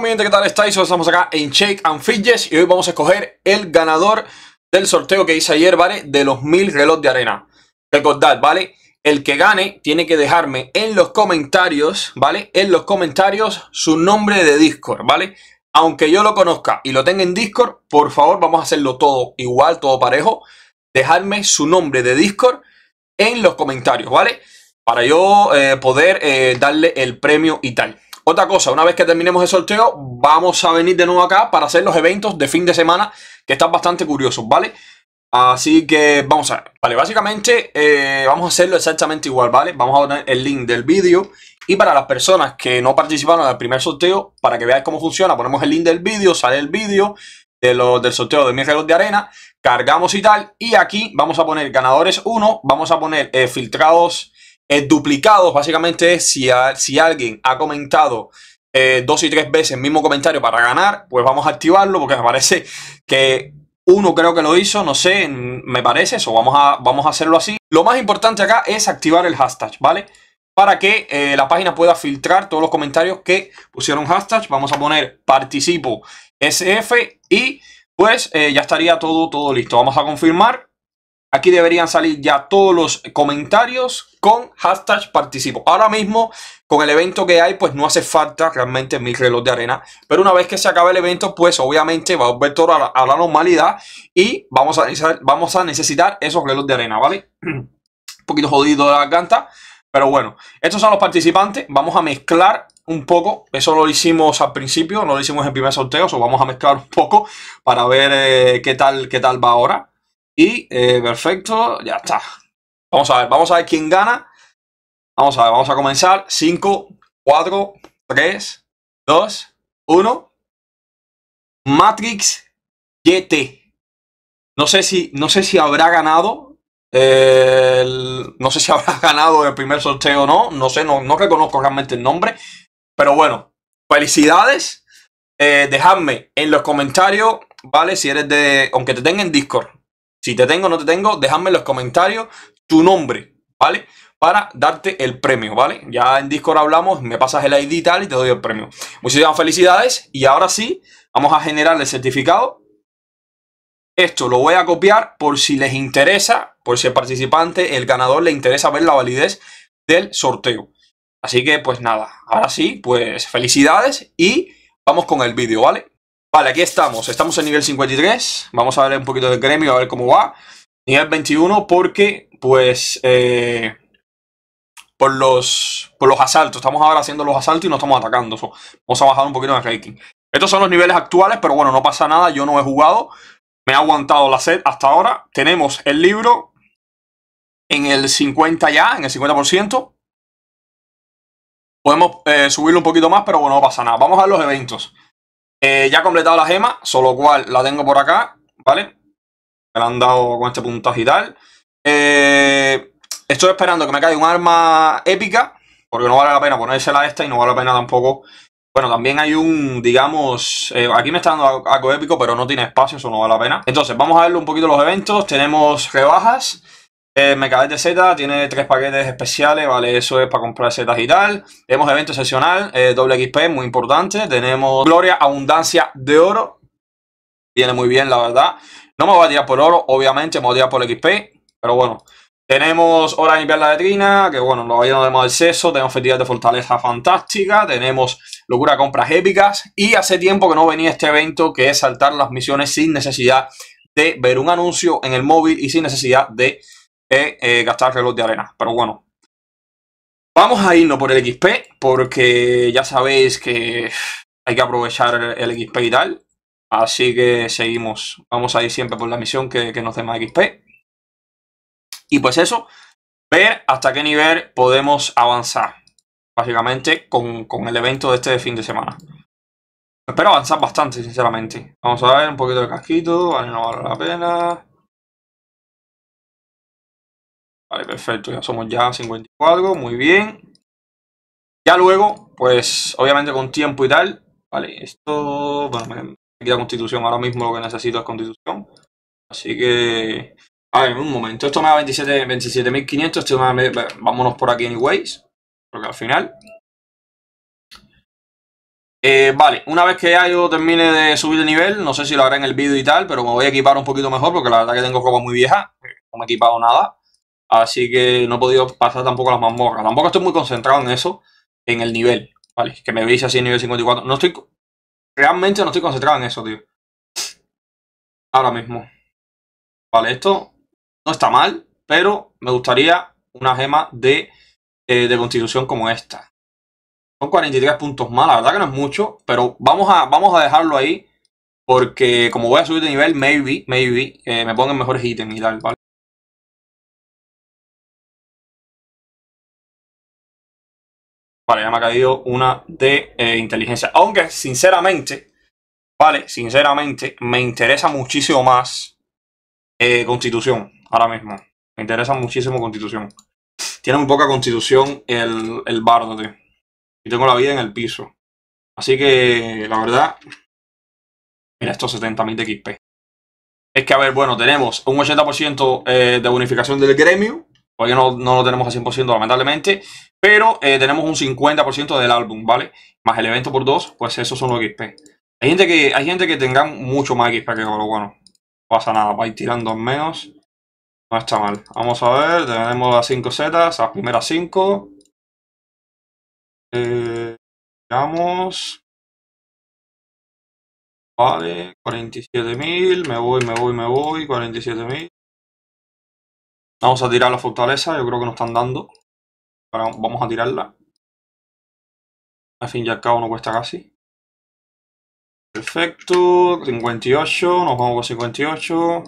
mi ¿qué tal estáis? Hoy estamos acá en Shake and Fidges y hoy vamos a escoger el ganador del sorteo que hice ayer, ¿vale? De los mil reloj de arena. Recordad, ¿vale? El que gane tiene que dejarme en los comentarios, ¿vale? En los comentarios su nombre de Discord, ¿vale? Aunque yo lo conozca y lo tenga en Discord, por favor vamos a hacerlo todo igual, todo parejo. Dejarme su nombre de Discord en los comentarios, ¿vale? Para yo eh, poder eh, darle el premio y tal. Otra cosa, una vez que terminemos el sorteo, vamos a venir de nuevo acá para hacer los eventos de fin de semana, que están bastante curiosos, ¿vale? Así que vamos a ver. Vale, básicamente eh, vamos a hacerlo exactamente igual, ¿vale? Vamos a poner el link del vídeo y para las personas que no participaron del primer sorteo, para que veáis cómo funciona, ponemos el link del vídeo, sale el vídeo del sorteo de mi reloj de arena, cargamos y tal, y aquí vamos a poner ganadores 1, vamos a poner eh, filtrados duplicados, básicamente, es si, si alguien ha comentado eh, dos y tres veces el mismo comentario para ganar, pues vamos a activarlo porque me parece que uno creo que lo hizo, no sé, me parece eso, vamos a, vamos a hacerlo así. Lo más importante acá es activar el hashtag, ¿vale? Para que eh, la página pueda filtrar todos los comentarios que pusieron hashtag. Vamos a poner participo SF y pues eh, ya estaría todo, todo listo. Vamos a confirmar. Aquí deberían salir ya todos los comentarios con hashtag participo. Ahora mismo, con el evento que hay, pues no hace falta realmente mis reloj de arena. Pero una vez que se acabe el evento, pues obviamente va a volver todo a la, normalidad y vamos a, necesitar, vamos a necesitar esos relojes de arena, ¿vale? Un poquito jodido de la garganta. Pero bueno, estos son los participantes. Vamos a mezclar un poco. Eso lo hicimos al principio, no lo hicimos en primer sorteo. O vamos a mezclar un poco para ver eh, qué, tal, qué tal va ahora. Y eh, perfecto, ya está. Vamos a ver, vamos a ver quién gana. Vamos a ver, vamos a comenzar. 5, 4, 3, 2, 1. Matrix GT. No sé si, no sé si habrá ganado. Eh, no sé si habrá ganado el primer sorteo o no. No sé, no, no reconozco realmente el nombre. Pero bueno, felicidades. Eh, dejadme en los comentarios, ¿vale? Si eres de. Aunque te tenga en Discord, si te tengo o no te tengo, déjame en los comentarios tu nombre, ¿vale? Para darte el premio, ¿vale? Ya en Discord hablamos, me pasas el ID y tal y te doy el premio. Muchísimas felicidades y ahora sí, vamos a generar el certificado. Esto lo voy a copiar por si les interesa, por si el participante, el ganador, le interesa ver la validez del sorteo. Así que pues nada, ahora sí, pues felicidades y vamos con el vídeo, ¿vale? Vale, aquí estamos. Estamos en nivel 53. Vamos a ver un poquito de gremio, a ver cómo va. Nivel 21 porque, pues, eh, por, los, por los asaltos. Estamos ahora haciendo los asaltos y no estamos atacando. vamos a bajar un poquito en el ranking. Estos son los niveles actuales, pero bueno, no pasa nada. Yo no he jugado. Me ha aguantado la sed hasta ahora. Tenemos el libro en el 50 ya, en el 50%. Podemos eh, subirlo un poquito más, pero bueno, no pasa nada. Vamos a ver los eventos. Eh, ya he completado la gema, solo cual la tengo por acá, ¿vale? Me la han dado con este puntaje y tal. Eh, estoy esperando que me caiga un arma épica, porque no vale la pena ponérsela esta y no vale la pena tampoco... Bueno, también hay un, digamos, eh, aquí me está dando algo épico, pero no tiene espacio, eso no vale la pena. Entonces, vamos a ver un poquito los eventos. Tenemos rebajas, eh, de Z tiene tres paquetes especiales, ¿vale? Eso es para comprar setas y tal. Tenemos evento excepcional, eh, doble XP, muy importante. Tenemos Gloria, Abundancia de Oro. Viene muy bien, la verdad. No me voy a tirar por oro, obviamente, me voy a tirar por XP. Pero bueno, tenemos Hora de limpiar la letrina, que bueno, lo no tenemos exceso, tenemos festival de fortaleza fantástica, tenemos locura compras épicas y hace tiempo que no venía este evento que es saltar las misiones sin necesidad de ver un anuncio en el móvil y sin necesidad de es eh, gastar reloj de arena. Pero bueno. Vamos a irnos por el XP, porque ya sabéis que hay que aprovechar el, XP y tal. Así que seguimos. Vamos a ir siempre por la misión que, nos dé más XP. Y pues eso, ver hasta qué nivel podemos avanzar. Básicamente con, con el evento de este fin de semana. Espero avanzar bastante, sinceramente. Vamos a ver un poquito de casquito, vale, no vale la pena. Vale, perfecto, ya somos ya 54, muy bien. Ya luego, pues obviamente con tiempo y tal, vale, esto, bueno, me queda constitución, ahora mismo lo que necesito es constitución. Así que, a ver, un momento, esto me da 27.500, me da, vámonos por aquí anyways, porque al final... Eh, vale, una vez que ya yo termine de subir de nivel, no sé si lo haré en el vídeo y tal, pero me voy a equipar un poquito mejor porque la verdad que tengo ropa muy vieja, no me he equipado nada. Así que no he podido pasar tampoco las mazmorras. Tampoco estoy muy concentrado en eso, en el nivel. Vale, que me veis así en nivel 54. No estoy. Realmente no estoy concentrado en eso, tío. Ahora mismo. Vale, esto no está mal, pero me gustaría una gema de, eh, constitución como esta. Son 43 puntos más, la verdad que no es mucho, pero vamos a, vamos a dejarlo ahí. Porque como voy a subir de nivel, maybe, maybe, eh, me pongan mejores ítems y tal, ¿vale? Vale, ya me ha caído una de eh, inteligencia. Aunque, sinceramente, vale, sinceramente, me interesa muchísimo más eh, constitución ahora mismo. Me interesa muchísimo constitución. Tiene muy poca constitución el, el bardo, tío. Y tengo la vida en el piso. Así que, la verdad, mira estos 70.000 de XP. Es que, a ver, bueno, tenemos un 80% eh, de bonificación del gremio. Porque no, no lo tenemos a 100%, lamentablemente. Pero eh, tenemos un 50% del álbum, ¿vale? Más el evento por 2, pues eso son los XP. Hay gente que, hay gente que tenga mucho más XP que yo, pero bueno. No pasa nada, va tirando al menos. No está mal. Vamos a ver, tenemos las 5 setas, las primeras 5. Eh, Vale, 47.000, me voy, me voy, me voy, 47.000. Vamos a tirar la fortaleza, yo creo que nos están dando vamos a tirarla. Al fin y al cabo no cuesta casi. Perfecto. 58. Nos vamos con 58.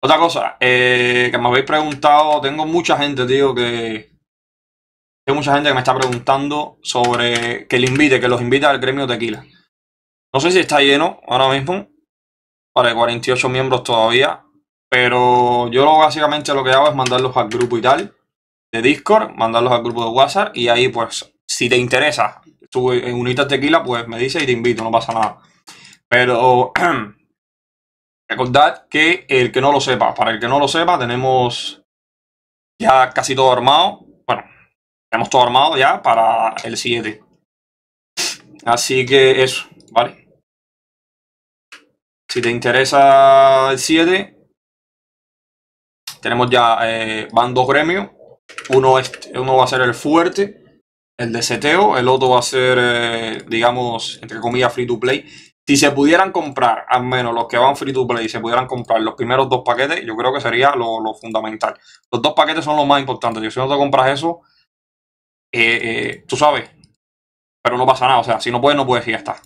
Otra cosa, eh, que me habéis preguntado, tengo mucha gente, tío, que... Tengo mucha gente que me está preguntando sobre que le invite, que los invite al gremio tequila. No sé si está lleno ahora mismo. Vale, 48 miembros todavía. Pero yo básicamente lo que hago es mandarlos al grupo y tal de Discord, mandarlos al grupo de WhatsApp y ahí pues si te interesa tú en Unita Tequila pues me dices y te invito, no pasa nada. Pero recordad que el que no lo sepa, para el que no lo sepa tenemos ya casi todo armado, bueno, tenemos todo armado ya para el 7. Así que eso, ¿vale? Si te interesa el 7, tenemos ya, eh, van dos gremios. Uno, es, uno va a ser el fuerte, el de seteo. El otro va a ser, eh, digamos, entre comillas, free to play. Si se pudieran comprar, al menos los que van free to play, se pudieran comprar los primeros dos paquetes, yo creo que sería lo, fundamental. Los dos paquetes son los más importantes. Yo, si no te compras eso, eh, tú sabes, pero no pasa nada. O sea, si no puedes, no puedes y ya está.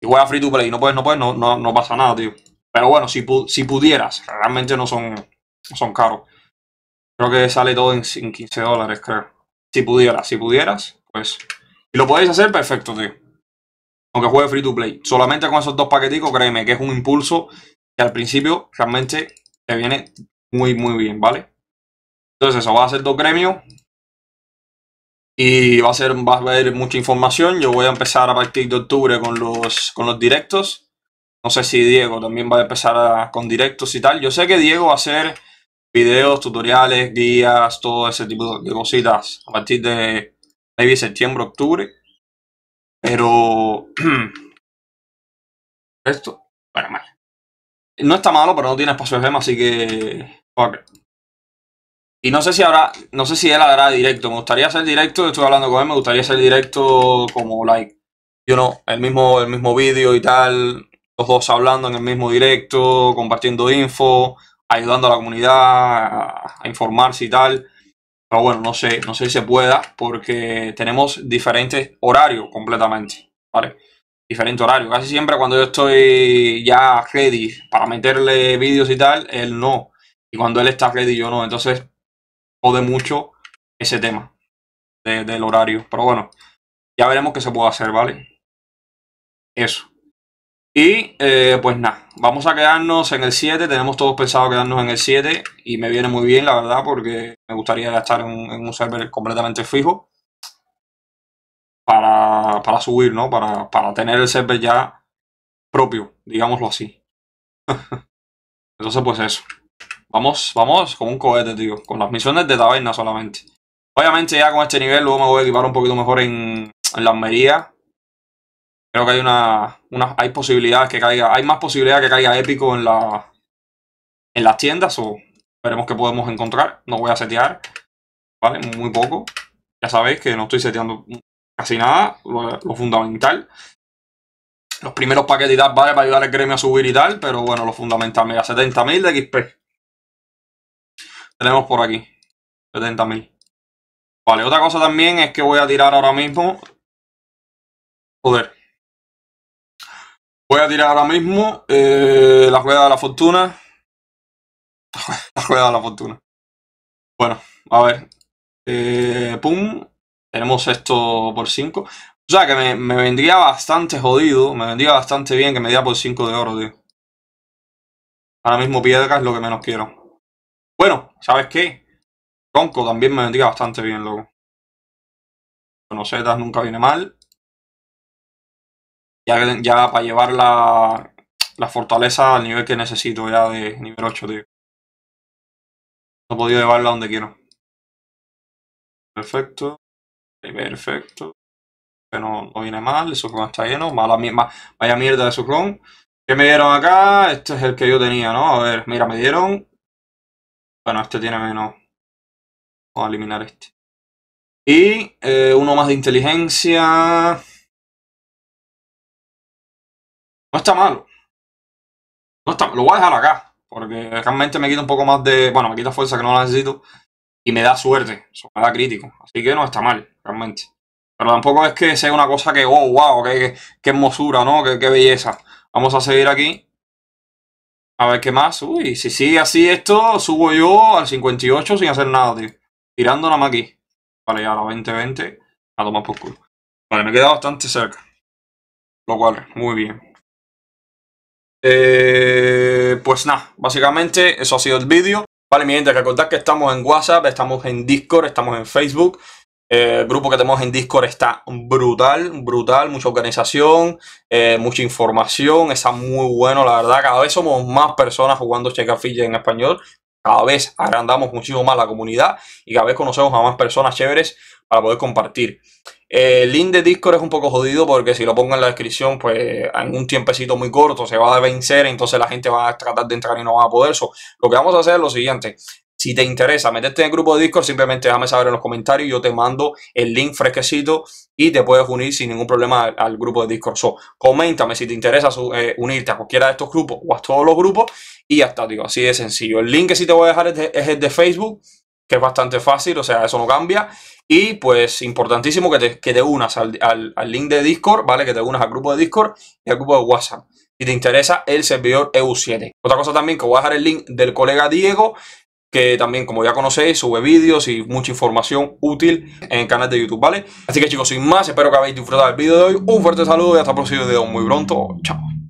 Si a free to play y no puedes, no puedes, no, no, pasa nada, tío. Pero bueno, si, si pudieras, realmente no son, son caros. Creo que sale todo en 15 dólares, creo. Si pudieras, si pudieras, pues. Y lo podéis hacer, perfecto, tío. Aunque juegue free to play. Solamente con esos dos paqueticos, créeme que es un impulso que al principio realmente te viene muy, muy bien, ¿vale? Entonces, eso va a ser dos gremios. Y va a ser, va a haber mucha información. Yo voy a empezar a partir de octubre con los, con los directos. No sé si Diego también va a empezar con directos y tal. Yo sé que Diego va a ser videos, tutoriales, guías, todo ese tipo de cositas a partir de maybe septiembre, octubre. Pero esto, Bueno, mal. No está malo, pero no tiene espacio de gema, así que. Y no sé si habrá, no sé si él hará directo. Me gustaría hacer directo, estoy hablando con él, me gustaría hacer directo como like, yo no, el mismo, el mismo vídeo y tal, los dos hablando en el mismo directo, compartiendo info, ayudando a la comunidad a, informarse y tal. Pero bueno, no sé, no sé si se pueda porque tenemos diferentes horarios completamente, ¿vale? Diferente horario. Casi siempre cuando yo estoy ya ready para meterle vídeos y tal, él no. Y cuando él está ready, yo no. Entonces, jode mucho ese tema del horario. Pero bueno, ya veremos qué se puede hacer, ¿vale? Eso. Y eh, pues nada, vamos a quedarnos en el 7, tenemos todos pensado quedarnos en el 7 y me viene muy bien la verdad porque me gustaría estar en, un server completamente fijo para, para subir, ¿no? Para, tener el server ya propio, digámoslo así. Entonces pues eso, vamos, vamos con un cohete, tío, con las misiones de taberna solamente. Obviamente ya con este nivel luego me voy a equipar un poquito mejor en, en la Creo que hay una, hay posibilidades que caiga, hay más posibilidades que caiga épico en la en las tiendas o veremos que podemos encontrar. No voy a setear, ¿vale? Muy poco. Ya sabéis que no estoy seteando casi nada, lo, fundamental. Los primeros paquetes y tal, ¿vale? Para ayudar al gremio a subir y tal, pero bueno, lo fundamental, mira, 70.000 de XP. Tenemos por aquí, 70.000. Vale, otra cosa también es que voy a tirar ahora mismo... Joder, Voy a tirar ahora mismo eh, la rueda de la fortuna. la rueda de la fortuna. Bueno, a ver. Eh, pum. Tenemos esto por 5. O sea que me, vendría bastante jodido. Me vendría bastante bien que me diera por 5 de oro, tío. Ahora mismo piedra es lo que menos quiero. Bueno, ¿sabes qué? Conco también me vendría bastante bien, loco. Bueno, setas nunca viene mal ya, para llevar la, fortaleza al nivel que necesito ya de nivel 8, tío. No he podido llevarla donde quiero. Perfecto. Perfecto. Que no, viene mal, el sucrón está lleno. Mala, vaya mierda de sucrón. ¿Qué me dieron acá? Este es el que yo tenía, ¿no? A ver, mira, me dieron... Bueno, este tiene menos. Vamos a eliminar este. Y eh, uno más de inteligencia está mal, No está, lo voy a dejar acá. Porque realmente me quita un poco más de. Bueno, me quita fuerza que no la necesito. Y me da suerte. Eso me da crítico. Así que no está mal, realmente. Pero tampoco es que sea una cosa que, oh, wow, que qué hermosura, ¿no? Qué, belleza. Vamos a seguir aquí. A ver qué más. Uy, si sigue así esto, subo yo al 58 sin hacer nada, Tirando nada más aquí. Vale, ya a la 20-20. A tomar por culo. Vale, me queda bastante cerca. Lo cual, muy bien. Eh, pues nada, básicamente eso ha sido el vídeo. Vale, mi gente, recordad que estamos en WhatsApp, estamos en Discord, estamos en Facebook. Eh, el grupo que tenemos en Discord está brutal, brutal, mucha organización, eh, mucha información, está muy bueno, la verdad. Cada vez somos más personas jugando Checafilla en español. Cada vez agrandamos muchísimo más la comunidad y cada vez conocemos a más personas chéveres para poder compartir. Eh, el link de Discord es un poco jodido porque si lo pongo en la descripción, pues en un tiempecito muy corto se va a vencer, entonces la gente va a tratar de entrar y no va a poder. eso lo que vamos a hacer es lo siguiente. Si te interesa meterte en el grupo de Discord, simplemente déjame saber en los comentarios. Yo te mando el link fresquecito y te puedes unir sin ningún problema al, grupo de Discord. So, coméntame si te interesa eh, unirte a cualquiera de estos grupos o a todos los grupos. Y ya está, digo, Así de sencillo. El link que sí te voy a dejar es el de Facebook, que es bastante fácil, o sea, eso no cambia. Y pues importantísimo que te, unas al, link de Discord, ¿vale? Que te unas al grupo de Discord y al grupo de WhatsApp. Si te interesa el servidor EU7. Otra cosa también que os voy a dejar el link del colega Diego, que también como ya conocéis sube vídeos y mucha información útil en el canal de YouTube, ¿vale? Así que chicos, sin más, espero que habéis disfrutado el vídeo de hoy. Un fuerte saludo y hasta el próximo video muy pronto. Chao.